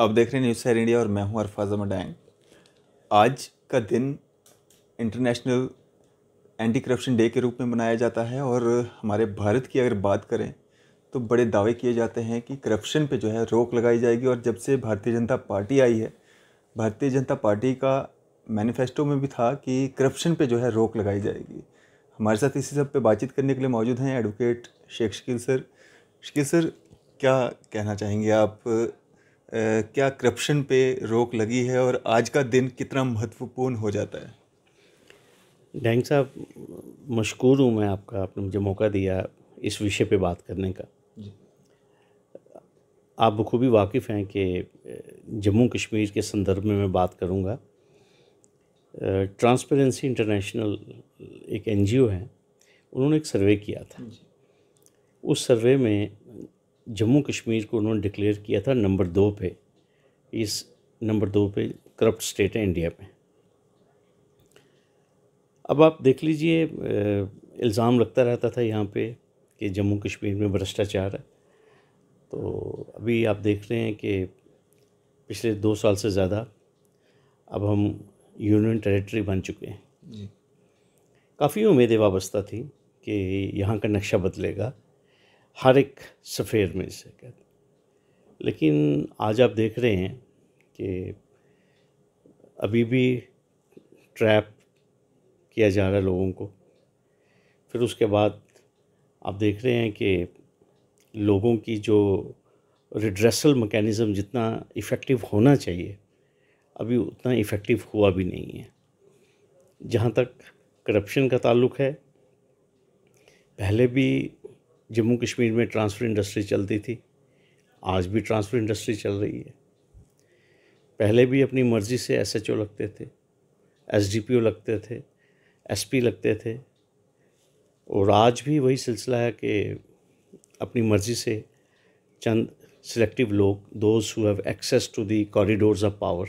आप देख रहे हैं न्यूज़ सैर इंडिया और मैं हूं अरफाज मडैंग आज का दिन इंटरनेशनल एंटी करप्शन डे के रूप में मनाया जाता है और हमारे भारत की अगर बात करें तो बड़े दावे किए जाते हैं कि करप्शन पे जो है रोक लगाई जाएगी और जब से भारतीय जनता पार्टी आई है भारतीय जनता पार्टी का मैनिफेस्टो में भी था कि करप्शन पे जो है रोक लगाई जाएगी हमारे साथ इसी सब पे बातचीत करने के लिए मौजूद हैं advocate Sheikh Shakeel sir Shakeel sir क्या कहना चाहेंगे आप क्या करप्शन पे रोक लगी है और आज का दिन कितना महत्वपूर्ण हो जाता है डैंग साहब मशहूर हूँ मैं आपका आपने मुझे मौका दिया इस विषय पे बात करने का आप बखूबी वाकिफ़ हैं कि जम्मू कश्मीर के संदर्भ में मैं बात करूँगा ट्रांसपेरेंसी इंटरनेशनल एक एनजीओ है उन्होंने एक सर्वे किया था उस सर्वे में जम्मू कश्मीर को उन्होंने डिक्लेयर किया था नंबर दो पे इस नंबर दो पे करप्ट स्टेट है इंडिया में अब आप देख लीजिए इल्ज़ाम लगता रहता था यहाँ पे कि जम्मू कश्मीर में भ्रष्टाचार है तो अभी आप देख रहे हैं कि पिछले दो साल से ज़्यादा अब हम यूनियन टेरिटरी बन चुके हैं काफ़ी उम्मीदें वाबस्ता थी कि यहाँ का नक्शा बदलेगा हर एक सफ़ेर में इसे कहते लेकिन आज आप देख रहे हैं कि अभी भी ट्रैप किया जा रहा है लोगों को फिर उसके बाद आप देख रहे हैं कि लोगों की जो रिड्रेसल मैकेनिज़्म जितना इफ़ेक्टिव होना चाहिए अभी उतना इफ़ेक्टिव हुआ भी नहीं है जहाँ तक करप्शन का ताल्लुक है पहले भी जम्मू कश्मीर में ट्रांसफ़र इंडस्ट्री चलती थी आज भी ट्रांसफ़र इंडस्ट्री चल रही है पहले भी अपनी मर्ज़ी से एस एच ओ लगते थे एस डी पी ओ लगते थे एस पी लगते थे और आज भी वही सिलसिला है कि अपनी मर्ज़ी से चंद सिलेक्टिव लोग those who have access to the corridors of power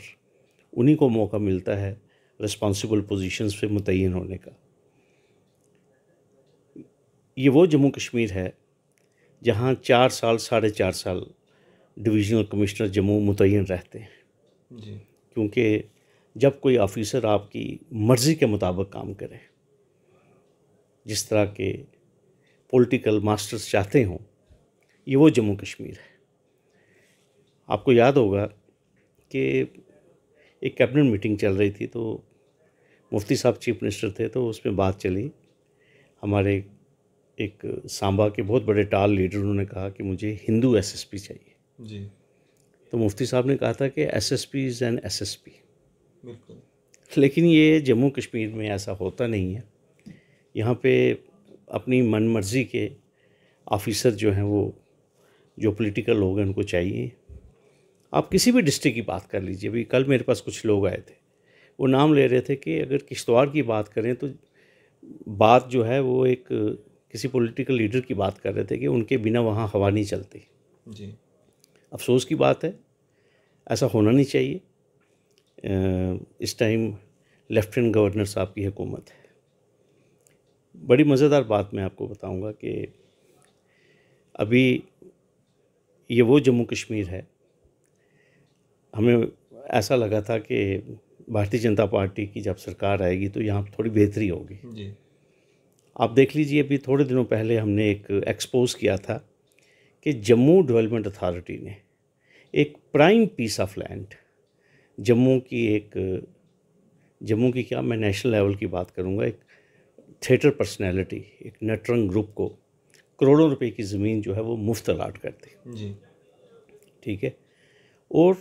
उन्हीं को मौका मिलता है रिस्पॉन्सिबल पोजीशंस पे मुतयन होने का ये वो जम्मू कश्मीर है जहाँ चार साल साढ़े चार साल डिवीज़नल कमिश्नर जम्मू मुतिन रहते हैं क्योंकि जब कोई ऑफिसर आपकी मर्ज़ी के मुताबिक काम करे जिस तरह के पॉलिटिकल मास्टर्स चाहते हों ये वो जम्मू कश्मीर है आपको याद होगा कि एक कैबिनेट मीटिंग चल रही थी तो मुफ्ती साहब चीफ मिनिस्टर थे तो उसमें बात चली हमारे एक सांबा के बहुत बड़े टाल लीडर उन्होंने कहा कि मुझे हिंदू एसएसपी चाहिए जी तो मुफ्ती साहब ने कहा था कि S S P is N S S P लेकिन ये जम्मू कश्मीर में ऐसा होता नहीं है यहाँ पे अपनी मन मर्ज़ी के ऑफिसर जो हैं वो जो पॉलिटिकल लोग हैं उनको चाहिए आप किसी भी डिस्ट्रिक्ट की बात कर लीजिए अभी कल मेरे पास कुछ लोग आए थे वो नाम ले रहे थे कि अगर किश्तवाड़ की बात करें तो बात जो है वो एक किसी पॉलिटिकल लीडर की बात कर रहे थे कि उनके बिना वहाँ हवा नहीं चलती जी अफसोस की बात है ऐसा होना नहीं चाहिए इस टाइम लेफ्टिनेंट गवर्नर साहब की हुकूमत है बड़ी मज़ेदार बात मैं आपको बताऊंगा कि अभी ये वो जम्मू कश्मीर है हमें ऐसा लगा था कि भारतीय जनता पार्टी की जब सरकार आएगी तो यहाँ थोड़ी बेहतरी होगी जी आप देख लीजिए अभी थोड़े दिनों पहले हमने एक एक्सपोज किया था कि जम्मू डेवलपमेंट अथॉरिटी ने एक prime piece of land Jammu की एक जम्मू की क्या मैं नेशनल लेवल की बात करूँगा एक थिएटर पर्सनैलिटी एक नटरंग ग्रुप को करोड़ों रुपए की ज़मीन जो है वो मुफ्त अलाट कर दी ठीक है और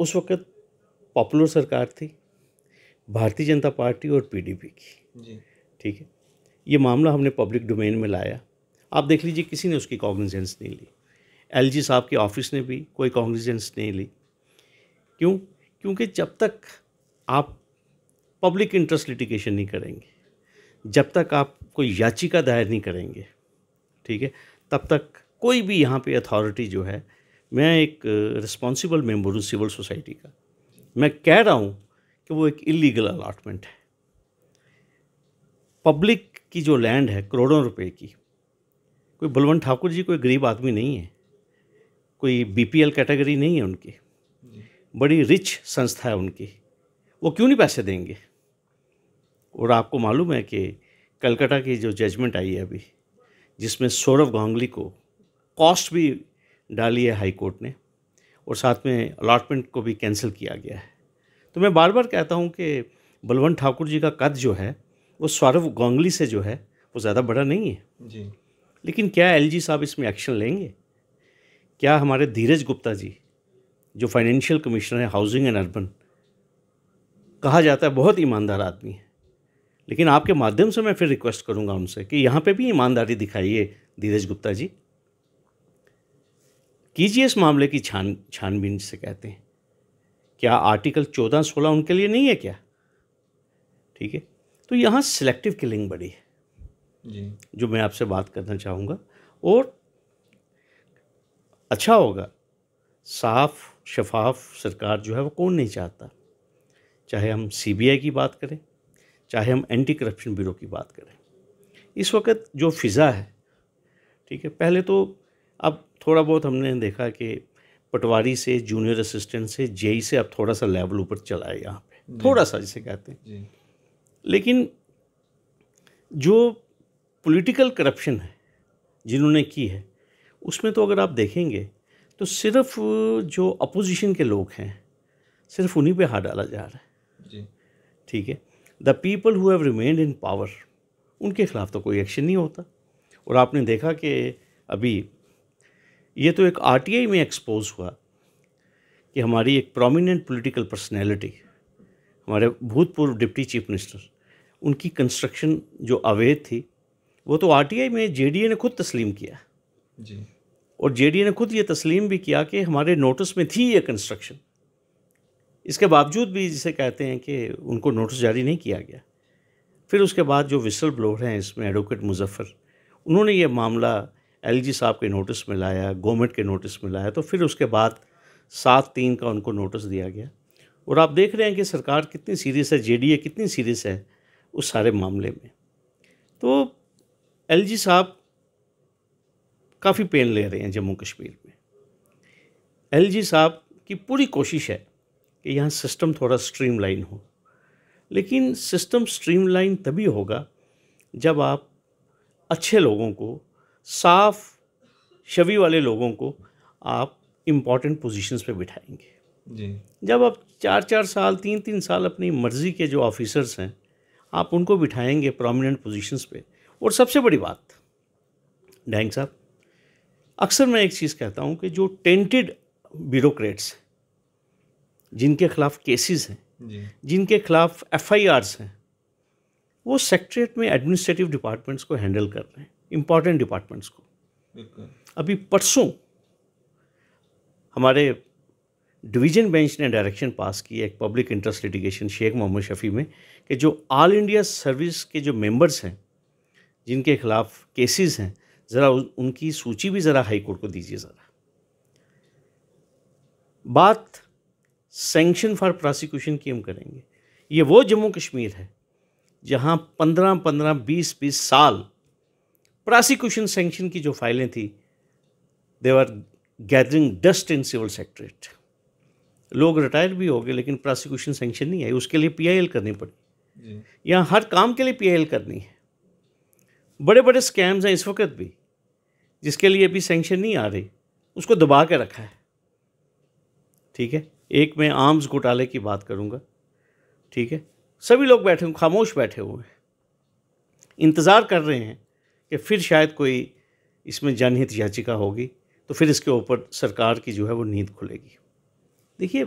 उस वक्त पॉपुलर सरकार थी भारतीय जनता पार्टी और पीडीपी की ठीक है ये मामला हमने पब्लिक डोमेन में लाया आप देख लीजिए किसी ने उसकी कॉग्निजेंस नहीं ली एलजी साहब के ऑफिस ने भी कोई कॉग्निजेंस नहीं ली क्यों क्योंकि जब तक आप पब्लिक इंटरेस्ट लिटिगेशन नहीं करेंगे जब तक आप कोई याचिका दायर नहीं करेंगे ठीक है तब तक कोई भी यहाँ पे अथॉरिटी जो है मैं एक रिस्पॉन्सिबल मेंबर हूँ सिविल सोसाइटी का मैं कह रहा हूँ कि वो एक इलीगल अलाटमेंट है पब्लिक की जो लैंड है करोड़ों रुपए की कोई बलवंत ठाकुर जी कोई गरीब आदमी नहीं है कोई बीपीएल कैटेगरी नहीं है उनकी बड़ी रिच संस्था है उनकी वो क्यों नहीं पैसे देंगे और आपको मालूम है कि कलकत्ता की जो जजमेंट आई है अभी जिसमें सौरभ गांगली को कॉस्ट भी डाली है हाई कोर्ट ने और साथ में अलाटमेंट को भी कैंसिल किया गया है तो मैं बार बार कहता हूँ कि बलवंत ठाकुर जी का कद जो है वो सौरव गांगली से जो है वो ज़्यादा बड़ा नहीं है जी लेकिन क्या एल साहब इसमें एक्शन लेंगे क्या हमारे धीरज गुप्ता जी जो फाइनेंशियल कमिश्नर है हाउसिंग एंड अर्बन कहा जाता है बहुत ईमानदार आदमी है लेकिन आपके माध्यम से मैं फिर रिक्वेस्ट करूंगा उनसे कि यहाँ पे भी ईमानदारी दिखाइए धीरज गुप्ता जी कीजिए इस मामले की छान छानबीन से कहते हैं क्या आर्टिकल चौदह सोलह उनके लिए नहीं है क्या ठीक है तो यहाँ सिलेक्टिव किलिंग बड़ी है जी जो मैं आपसे बात करना चाहूँगा और अच्छा होगा साफ शफाफ सरकार जो है वो कौन नहीं चाहता चाहे हम सीबीआई की बात करें चाहे हम एंटी करप्शन ब्यूरो की बात करें इस वक्त जो फ़िज़ा है ठीक है पहले तो अब थोड़ा बहुत हमने देखा कि पटवारी से जूनियर असिस्टेंट से जेई से अब थोड़ा सा लेवल ऊपर चला है यहाँ पे थोड़ा सा जिसे कहते हैं लेकिन जो पॉलिटिकल करप्शन है जिन्होंने की है उसमें तो अगर आप देखेंगे तो सिर्फ जो अपोजिशन के लोग हैं सिर्फ उन्हीं पे हाथ डाला जा रहा है ठीक है the people who have remained in power उनके खिलाफ तो कोई एक्शन नहीं होता और आपने देखा कि अभी ये तो एक आरटीआई में एक्सपोज हुआ कि हमारी एक प्रोमिनेंट पॉलिटिकल पर्सनैलिटी हमारे भूतपूर्व डिप्टी चीफ मिनिस्टर उनकी कंस्ट्रक्शन जो अवैध थी वो तो आर में जे ने खुद तस्लीम किया जी और जे ने खुद ये तस्लीम भी किया कि हमारे नोटिस में थी ये कंस्ट्रक्शन इसके बावजूद भी जिसे कहते हैं कि उनको नोटिस जारी नहीं किया गया फिर उसके बाद जो विसल ब्लोअर हैं इसमें एडवोकेट मुजफ्फ़र उन्होंने ये मामला जी साहब के नोटिस में लाया गवर्नमेंट के नोटिस में लाया तो फिर उसके बाद सात तीन का उनको नोटिस दिया गया और आप देख रहे हैं कि सरकार कितनी सीरियस है जे कितनी सीरियस है उस सारे मामले में तो एलजी साहब काफ़ी पेन ले रहे हैं जम्मू कश्मीर में एलजी साहब की पूरी कोशिश है कि यहाँ सिस्टम थोड़ा स्ट्रीमलाइन हो लेकिन सिस्टम स्ट्रीमलाइन तभी होगा जब आप अच्छे लोगों को साफ छवि वाले लोगों को आप इम्पॉर्टेंट पोजीशंस पे बिठाएंगे जी जब आप चार चार साल तीन तीन साल अपनी मर्ज़ी के जो ऑफिसर्स हैं आप उनको बिठाएंगे प्रोमिनेंट पोजीशंस पे और सबसे बड़ी बात डैंग साहब अक्सर मैं एक चीज़ कहता हूँ कि जो टेंटेड ब्यूरोक्रेट्स जिनके खिलाफ केसेस हैं जिनके खिलाफ एफ हैं वो सेक्ट्रेट में एडमिनिस्ट्रेटिव डिपार्टमेंट्स को हैंडल कर रहे हैं इम्पॉर्टेंट डिपार्टमेंट्स को अभी परसों हमारे डिवीजन बेंच ने डायरेक्शन पास की एक public interest litigation Sheikh Mohammad Shafi में कि जो ऑल इंडिया सर्विस के जो मेंबर्स हैं जिनके ख़िलाफ़ केसेस हैं ज़रा उनकी सूची भी ज़रा हाई कोर्ट को दीजिए ज़रा बात सेंक्शन फॉर प्रोसिक्यूशन की हम करेंगे ये वो जम्मू कश्मीर है जहाँ पंद्रह पंद्रह बीस बीस साल प्रोसिक्यूशन सेंक्शन की जो फाइलें थी they were gathering dust in civil secretariat लोग रिटायर भी हो गए लेकिन प्रोसिक्यूशन सेंक्शन नहीं आई उसके लिए पीआईएल करनी पड़ी यहाँ हर काम के लिए पीएल करनी है बड़े बड़े स्कैम्स हैं इस वक्त भी जिसके लिए अभी सेंक्शन नहीं आ रही उसको दबा के रखा है ठीक है एक मैं आर्म्स घोटाले की बात करूँगा ठीक है सभी लोग बैठे हुए खामोश बैठे हुए हैं इंतज़ार कर रहे हैं कि फिर शायद कोई इसमें जनहित याचिका होगी तो फिर इसके ऊपर सरकार की जो है वो नींद खुलेगी देखिए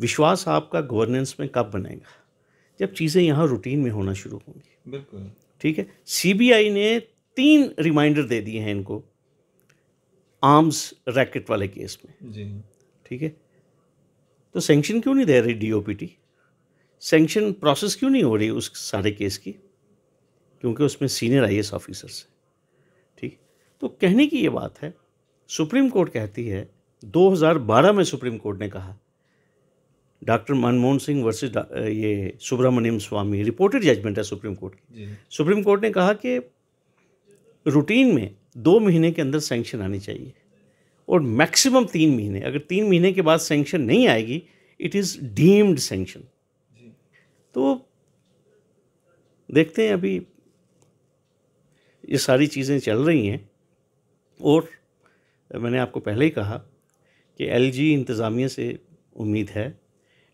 विश्वास आपका गवर्नेंस में कब बनेगा जब चीज़ें यहाँ रूटीन में होना शुरू होंगी बिल्कुल ठीक है सीबीआई ने तीन रिमाइंडर दे दिए हैं इनको आर्म्स रैकेट वाले केस में जी ठीक है तो सेंक्शन क्यों नहीं दे रही डीओपीटी सेंक्शन प्रोसेस क्यों नहीं हो रही उस सारे केस की क्योंकि उसमें सीनियर आई एस ऑफिसर्स हैं ठीक तो कहने की ये बात है सुप्रीम कोर्ट कहती है 2012 में सुप्रीम कोर्ट ने कहा डॉक्टर मनमोहन सिंह वर्सेज ये सुब्रमण्यम स्वामी रिपोर्टेड जजमेंट है सुप्रीम कोर्ट की सुप्रीम कोर्ट ने कहा कि रूटीन में दो महीने के अंदर सेंक्शन आनी चाहिए और मैक्सिमम तीन महीने अगर तीन महीने के बाद सेंक्शन नहीं आएगी इट इज़ डीम्ड सेंक्शन तो देखते हैं अभी ये सारी चीज़ें चल रही हैं और मैंने आपको पहले ही कहा कि एलजी इंतज़ामिया से उम्मीद है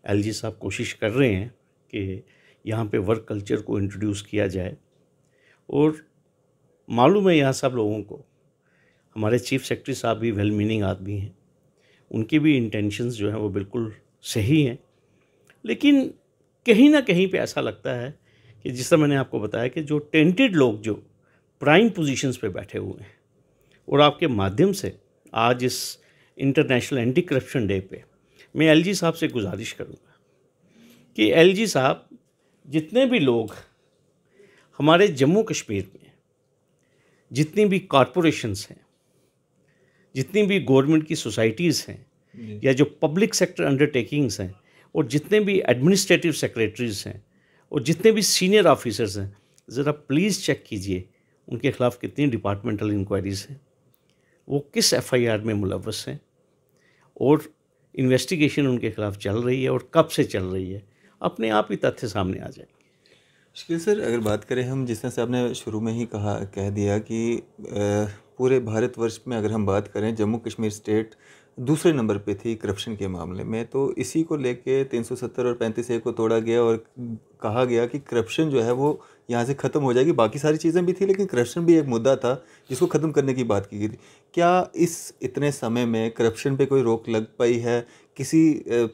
एल जी साहब कोशिश कर रहे हैं कि यहाँ पे वर्क कल्चर को इंट्रोड्यूस किया जाए और मालूम है यहाँ सब लोगों को हमारे चीफ सेक्रेटरी साहब भी वेल मीनिंग आदमी हैं उनकी भी इंटेंशंस जो हैं वो बिल्कुल सही हैं लेकिन कहीं ना कहीं पे ऐसा लगता है कि जिस तरह मैंने आपको बताया कि जो टेंटेड लोग जो प्राइम पोजीशंस पे बैठे हुए हैं और आपके माध्यम से आज इस इंटरनेशनल एंटी करप्शन डे पर मैं एलजी साहब से गुजारिश करूँगा कि एलजी साहब जितने भी लोग हमारे जम्मू कश्मीर में जितनी भी कॉरपोरेशंस हैं जितनी भी गवर्नमेंट की सोसाइटीज़ हैं या जो पब्लिक सेक्टर अंडरटेकिंग्स हैं और जितने भी एडमिनिस्ट्रेटिव सेक्रेटरीज हैं और जितने भी सीनियर ऑफिसर्स हैं ज़रा प्लीज़ चेक कीजिए उनके ख़िलाफ़ कितनी डिपार्टमेंटल इंक्वायरीज़ हैं वो किस एफआईआर में मुलवस हैं और इन्वेस्टिगेशन उनके खिलाफ चल रही है और कब से चल रही है अपने आप ही तथ्य सामने आ जाएंगे मुश्किल सर अगर बात करें हम जिस तरह से आपने शुरू में ही कहा कह दिया कि पूरे भारतवर्ष में अगर हम बात करें जम्मू कश्मीर स्टेट दूसरे नंबर पे थी करप्शन के मामले में तो इसी को लेके 370 और 35 ए को तोड़ा गया और कहा गया कि करप्शन जो है वो यहाँ से ख़त्म हो जाएगी बाकी सारी चीज़ें भी थी लेकिन करप्शन भी एक मुद्दा था जिसको ख़त्म करने की बात की गई थी क्या इस इतने समय में करप्शन पे कोई रोक लग पाई है किसी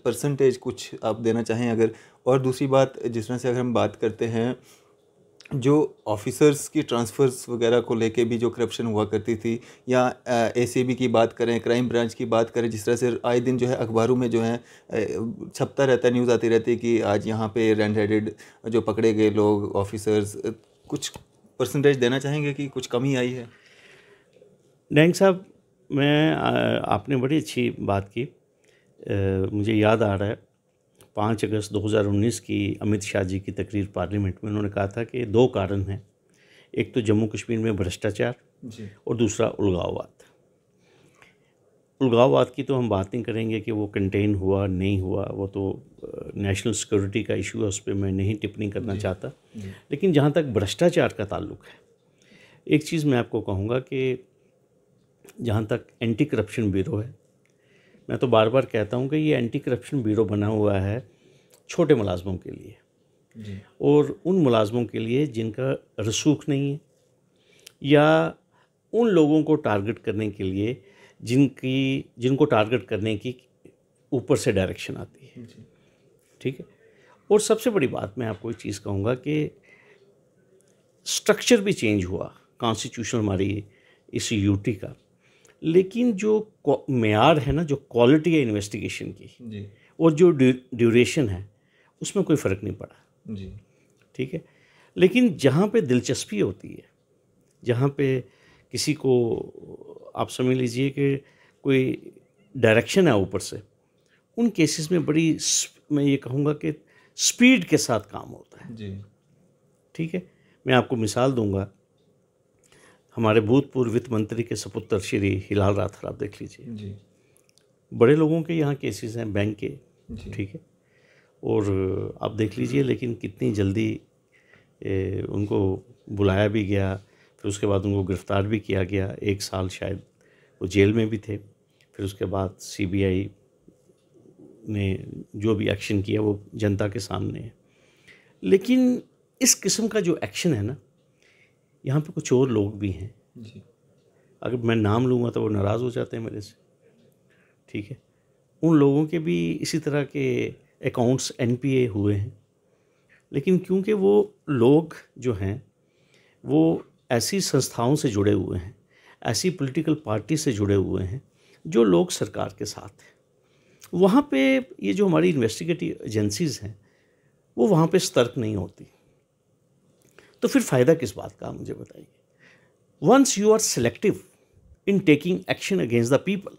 परसेंटेज कुछ आप देना चाहें अगर और दूसरी बात जिस तरह से अगर हम बात करते हैं जो ऑफिसर्स की ट्रांसफ़र्स वगैरह को लेके भी जो करप्शन हुआ करती थी या एसीबी की बात करें क्राइम ब्रांच की बात करें जिस तरह से आए दिन जो है अखबारों में जो है छपता रहता है न्यूज़ आती रहती है कि आज यहाँ पे रेंड हेडेड जो पकड़े गए लोग ऑफिसर्स कुछ परसेंटेज देना चाहेंगे कि कुछ कमी आई है डैंग साहब मैं आपने बड़ी अच्छी बात की मुझे याद आ रहा है पाँच अगस्त 2019 की अमित शाह जी की तकरीर पार्लियामेंट में उन्होंने कहा था कि दो कारण हैं एक तो जम्मू कश्मीर में भ्रष्टाचार और दूसरा उलगाववाद उलगाववाद की तो हम बात नहीं करेंगे कि वो कंटेन हुआ नहीं हुआ वो तो नेशनल सिक्योरिटी का इशू है उस पर मैं नहीं टिप्पणी करना चाहता लेकिन जहाँ तक भ्रष्टाचार का ताल्लुक है एक चीज़ मैं आपको कहूँगा कि जहाँ तक एंटी करप्शन ब्यूरो है मैं तो बार बार कहता हूँ कि ये एंटी करप्शन ब्यूरो बना हुआ है छोटे मुलाजमों के लिए जी। और उन मुलाजमों के लिए जिनका रसूख नहीं है या उन लोगों को टारगेट करने के लिए जिनकी जिनको टारगेट करने की ऊपर से डायरेक्शन आती है ठीक है और सबसे बड़ी बात मैं आपको एक चीज़ कहूँगा कि स्ट्रक्चर भी चेंज हुआ कॉन्स्टिट्यूशन हमारी इस यूटी का लेकिन जो मैार है ना जो क्वालिटी है इन्वेस्टिगेशन की जी और जो ड्यूरेशन है उसमें कोई फ़र्क नहीं पड़ा जी ठीक है लेकिन जहाँ पे दिलचस्पी होती है जहाँ पे किसी को आप समझ लीजिए कि कोई डायरेक्शन है ऊपर से उन केसेस में बड़ी मैं ये कहूँगा कि स्पीड के साथ काम होता है जी ठीक है मैं आपको मिसाल दूंगा हमारे भूतपूर्व वित्त मंत्री के सपुत्र श्री हिलाल राथर आप देख लीजिए बड़े लोगों के यहाँ केसेस हैं बैंक के ठीक है और आप देख लीजिए लेकिन कितनी जल्दी ए, उनको बुलाया भी गया फिर उसके बाद उनको गिरफ़्तार भी किया गया एक साल शायद वो जेल में भी थे फिर उसके बाद सीबीआई ने जो भी एक्शन किया वो जनता के सामने है लेकिन इस किस्म का जो एक्शन है ना यहाँ पे कुछ और लोग भी हैं जी अगर मैं नाम लूँगा तो वो नाराज़ हो जाते हैं मेरे से ठीक है उन लोगों के भी इसी तरह के अकाउंट्स एन हुए हैं लेकिन क्योंकि वो लोग जो हैं वो ऐसी संस्थाओं से जुड़े हुए हैं ऐसी पॉलिटिकल पार्टी से जुड़े हुए हैं जो लोग सरकार के साथ हैं वहाँ पे ये जो हमारी इन्वेस्टिगेटिव एजेंसीज़ हैं वो वहाँ पे सतर्क नहीं होती तो फिर फ़ायदा किस बात का मुझे बताइए once you are selective in taking action against the people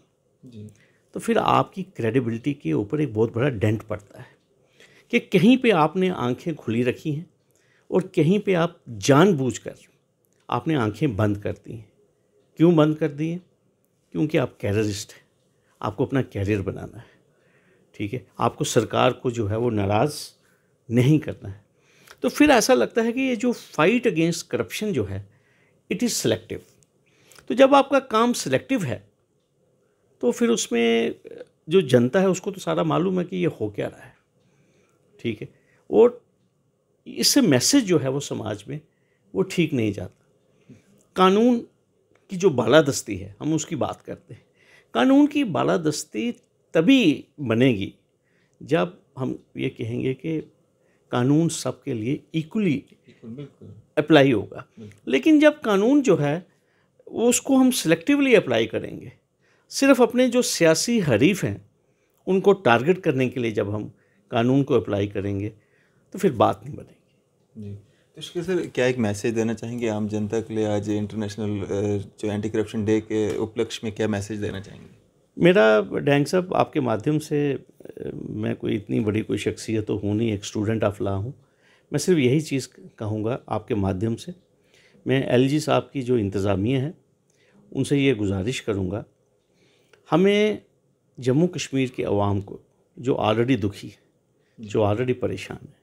तो फिर आपकी क्रेडिबिलिटी के ऊपर एक बहुत बड़ा डेंट पड़ता है कि कहीं पे आपने आंखें खुली रखी हैं और कहीं पे आप जानबूझकर आपने आंखें बंद कर दी हैं क्यों बंद कर दी हैं क्योंकि आप कैरियरिस्ट हैं आपको अपना कैरियर बनाना है ठीक है आपको सरकार को जो है वो नाराज़ नहीं करना है तो फिर ऐसा लगता है कि ये जो फाइट अगेंस्ट करप्शन जो है इट इज़ सेलेक्टिव तो जब आपका काम सेलेक्टिव है तो फिर उसमें जो जनता है उसको तो सारा मालूम है कि ये हो क्या रहा है ठीक है और इससे मैसेज जो है वो समाज में वो ठीक नहीं जाता कानून की जो बालादस्ती है हम उसकी बात करते हैं कानून की बालादस्ती तभी बनेगी जब हम ये कहेंगे कि कानून सबके लिए इक्वली अप्लाई होगा लेकिन जब कानून जो है उसको हम सिलेक्टिवली अप्लाई करेंगे सिर्फ अपने जो सियासी हरीफ हैं उनको टारगेट करने के लिए जब हम कानून को अप्लाई करेंगे तो फिर बात नहीं बनेगी जी तो इसके सर क्या एक मैसेज देना चाहेंगे आम जनता के लिए आज इंटरनेशनल जो एंटी करप्शन डे के उपलक्ष्य में क्या मैसेज देना चाहेंगे मेरा डैंग साहब आपके माध्यम से मैं कोई इतनी बड़ी कोई शख्सियत तो हूँ नहीं एक स्टूडेंट ऑफ लॉ हूँ मैं सिर्फ यही चीज़ कहूँगा आपके माध्यम से मैं एल साहब की जो इंतज़ामिया हैं उनसे ये गुजारिश करूँगा हमें जम्मू कश्मीर के आवाम को जो ऑलरेडी दुखी है जो ऑलरेडी परेशान है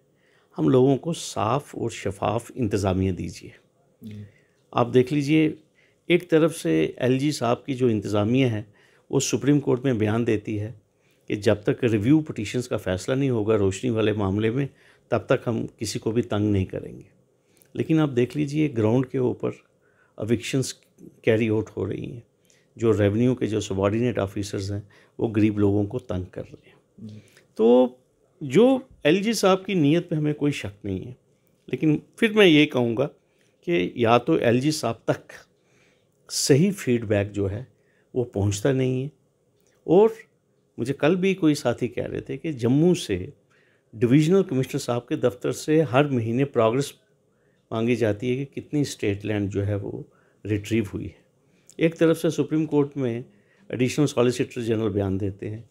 हम लोगों को साफ़ और शफाफ इंतज़ामिया दीजिए आप देख लीजिए एक तरफ से एलजी साहब की जो इंतज़ामिया है वो सुप्रीम कोर्ट में बयान देती है कि जब तक रिव्यू पटिशन्स का फ़ैसला नहीं होगा रोशनी वाले मामले में तब तक हम किसी को भी तंग नहीं करेंगे लेकिन आप देख लीजिए ग्राउंड के ऊपर अविक्शंस कैरी आउट हो रही हैं जो रेवेन्यू के जो सबॉर्डिनेट ऑफिसर्स हैं वो गरीब लोगों को तंग कर रहे हैं तो जो एल साहब की नीयत पे हमें कोई शक नहीं है लेकिन फिर मैं ये कहूँगा कि या तो एल साहब तक सही फीडबैक जो है वो पहुंचता नहीं है और मुझे कल भी कोई साथी कह रहे थे कि जम्मू से डिविजनल कमिश्नर साहब के दफ्तर से हर महीने प्रोग्रेस मांगी जाती है कि कितनी स्टेट लैंड जो है वो रिट्रीव हुई है एक तरफ से सुप्रीम कोर्ट में एडिशनल सॉलिसिटर जनरल बयान देते हैं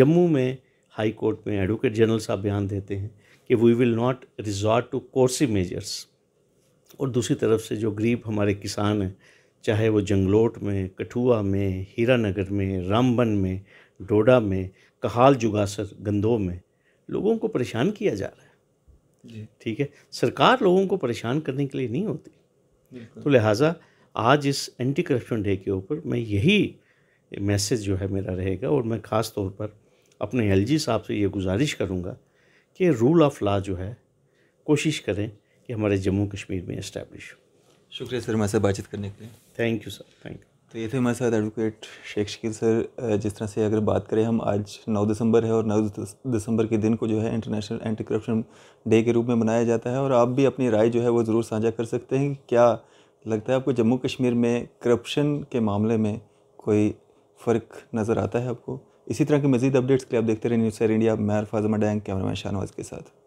जम्मू में हाई कोर्ट में एडवोकेट जनरल साहब बयान देते हैं कि we will not resort to coercive measures और दूसरी तरफ से जो गरीब हमारे किसान हैं चाहे वो जंगलोट में कठुआ में हीरानगर में रामबन में डोडा में कहाल जुगासर गंदो में लोगों को परेशान किया जा रहा है ठीक है सरकार लोगों को परेशान करने के लिए नहीं होती तो लिहाजा आज इस एंटी करप्शन डे के ऊपर मैं यही मैसेज जो है मेरा रहेगा और मैं ख़ास तौर पर अपने एल जी साहब से ये गुजारिश करूँगा कि रूल ऑफ लॉ जो है कोशिश करें कि हमारे जम्मू कश्मीर में इस्टेब्लिश हो शुक्रिया सर हमारे साथ बातचीत करने के लिए thank you sir thank you तो ये थे हमारे साथ एडवोकेट शेख शकील सर जिस तरह से अगर बात करें हम आज 9 दिसंबर है और 9 दिसंबर के दिन को जो है इंटरनेशनल एंटी करप्शन डे के रूप में मनाया जाता है और आप भी अपनी राय जो है वो ज़रूर साझा कर सकते हैं क्या लगता है आपको जम्मू कश्मीर में करप्शन के मामले में कोई फ़र्क नज़र आता है आपको इसी तरह के मजीद अपडेट्स के लिए आप देखते रहे न्यूज़ सर इंडिया मैं अरफाजमा डैंग कैमरामैन शाहनवाज के साथ